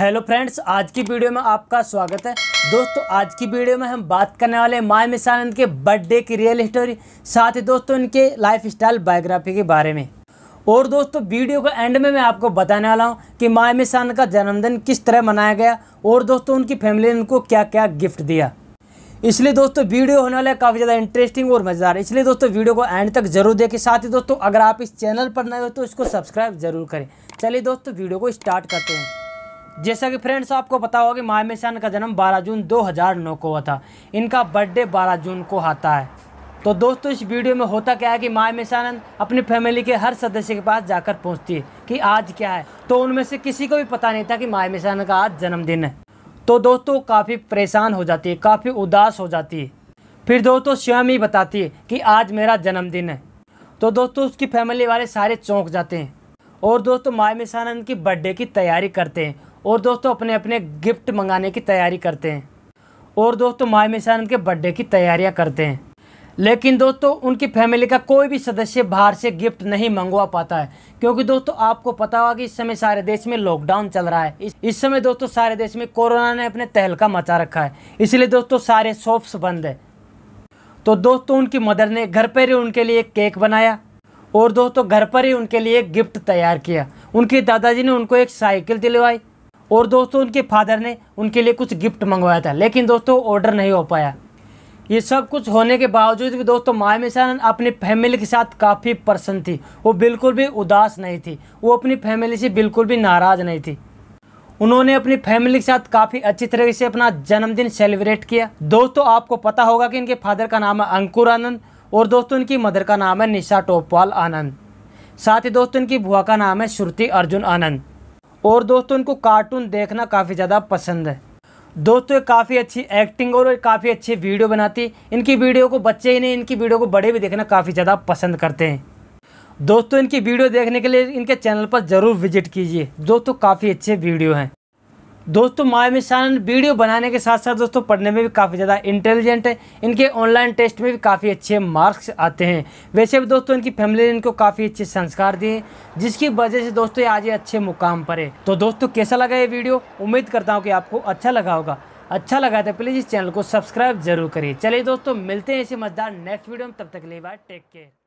hello friends आज की video में आपका स्वागत है दोस्तों आज की वीडियो में हम बात करने वाले हैं माय मिसानंद के बर्थडे की रियल हिस्टोरी साथ ही दोस्तों इनके लाइफ स्टाइल बायोग्राफी के बारे में और दोस्तों वीडियो के एंड में मैं आपको बताने वाला हूं कि माय मिसानंद का जन्मदिन किस तरह मनाया गया और दोस्तों उनकी फैमिली ने उनको क्या क्या गिफ्ट दिया इसलिए दोस्तों वीडियो होने वाला है काफ़ी ज़्यादा इंटरेस्टिंग और मज़ेदार इसलिए दोस्तों वीडियो को एंड तक जरूर देखें साथ ही दोस्तों अगर आप इस चैनल पर नए हो तो इसको सब्सक्राइब जरूर करें चलिए दोस्तों वीडियो को स्टार्ट करते हैं जैसा कि फ्रेंड्स आपको पता होगा कि माहिम शान का जन्म 12 जून 2009 को हुआ था इनका बर्थडे 12 जून को आता है तो दोस्तों इस वीडियो में होता क्या है कि माया मिशानंद अपनी फैमिली के हर सदस्य के पास जाकर पहुंचती है कि आज क्या है तो उनमें से किसी को भी पता नहीं था कि माया मिशानंद का आज जन्मदिन है तो दोस्तों काफ़ी परेशान हो जाती है काफ़ी उदास हो जाती है फिर दोस्तों स्वयं ही बताती है कि आज मेरा जन्मदिन है तो दोस्तों उसकी फैमिली वाले सारे चौंक जाते हैं और दोस्तों माए मिसानंद की बर्थडे की तैयारी करते हैं और दोस्तों अपने अपने गिफ्ट मंगाने की तैयारी करते हैं और दोस्तों माए मिसानंद के बर्थडे की तैयारियां करते हैं लेकिन दोस्तों उनकी फैमिली का कोई भी सदस्य बाहर से गिफ्ट नहीं मंगवा पाता है क्योंकि दोस्तों आपको पता होगा कि इस समय सारे देश में लॉकडाउन चल रहा है इस, इस समय दोस्तों सारे देश में कोरोना ने अपने तहलका मचा रखा है इसलिए दोस्तों सारे शॉप्स बंद है तो दोस्तों उनकी मदर ने घर पर ही उनके लिए केक बनाया और दोस्तों घर पर ही उनके लिए एक गिफ्ट तैयार किया उनके दादाजी ने उनको एक साइकिल दिलवाई और दोस्तों उनके फादर ने उनके लिए कुछ गिफ्ट मंगवाया था लेकिन दोस्तों ऑर्डर नहीं हो पाया ये सब कुछ होने के बावजूद भी दोस्तों मायमिशान अपनी फैमिली के साथ काफ़ी प्रसन्न थी वो बिल्कुल भी उदास नहीं थी वो अपनी फैमिली से बिल्कुल भी नाराज़ नहीं थी उन्होंने अपनी फैमिली के साथ काफ़ी अच्छी तरीके से अपना जन्मदिन सेलिब्रेट किया दोस्तों आपको पता होगा कि इनके फादर का नाम है अंकुर आनंद और दोस्तों इनकी मदर का नाम है निशा टोपवाल आनंद साथ ही दोस्तों इनकी बुआ का नाम है श्रुति अर्जुन आनंद और दोस्तों इनको कार्टून देखना काफ़ी ज़्यादा पसंद है दोस्तों काफ़ी अच्छी एक्टिंग और काफ़ी अच्छी वीडियो बनाती इनकी वीडियो को बच्चे ही नहीं इनकी वीडियो को बड़े भी देखना काफ़ी ज़्यादा पसंद करते हैं दोस्तों इनकी वीडियो देखने के लिए इनके चैनल पर ज़रूर विजिट कीजिए दोस्तों काफ़ी अच्छे वीडियो हैं दोस्तों माया मिश्रानंद वीडियो बनाने के साथ साथ दोस्तों पढ़ने में भी काफ़ी ज़्यादा इंटेलिजेंट है इनके ऑनलाइन टेस्ट में भी काफ़ी अच्छे मार्क्स आते हैं वैसे भी दोस्तों इनकी फैमिली ने इनको काफ़ी अच्छे संस्कार दिए जिसकी वजह से दोस्तों आज ये अच्छे मुकाम पर है तो दोस्तों कैसा लगा ये वीडियो उम्मीद करता हूँ कि आपको अच्छा लगा होगा अच्छा लगा तो प्लीज़ इस चैनल को सब्सक्राइब जरूर करिए चलिए दोस्तों मिलते हैं ऐसे मज़दार नेक्स्ट वीडियो में तब तक ले बाय टेक केयर